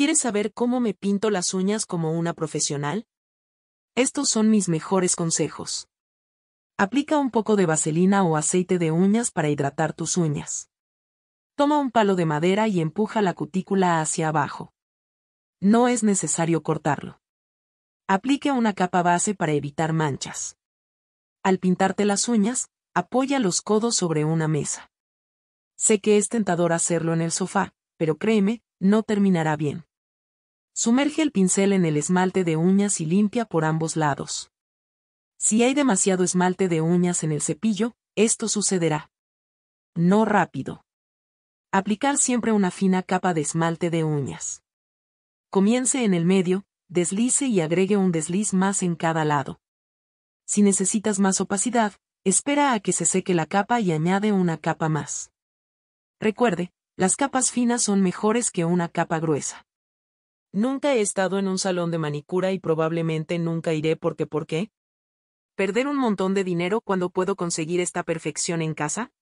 ¿Quieres saber cómo me pinto las uñas como una profesional? Estos son mis mejores consejos. Aplica un poco de vaselina o aceite de uñas para hidratar tus uñas. Toma un palo de madera y empuja la cutícula hacia abajo. No es necesario cortarlo. Aplica una capa base para evitar manchas. Al pintarte las uñas, apoya los codos sobre una mesa. Sé que es tentador hacerlo en el sofá, pero créeme, no terminará bien. Sumerge el pincel en el esmalte de uñas y limpia por ambos lados. Si hay demasiado esmalte de uñas en el cepillo, esto sucederá. No rápido. Aplicar siempre una fina capa de esmalte de uñas. Comience en el medio, deslice y agregue un desliz más en cada lado. Si necesitas más opacidad, espera a que se seque la capa y añade una capa más. Recuerde, las capas finas son mejores que una capa gruesa. Nunca he estado en un salón de manicura y probablemente nunca iré porque ¿por qué? ¿Perder un montón de dinero cuando puedo conseguir esta perfección en casa?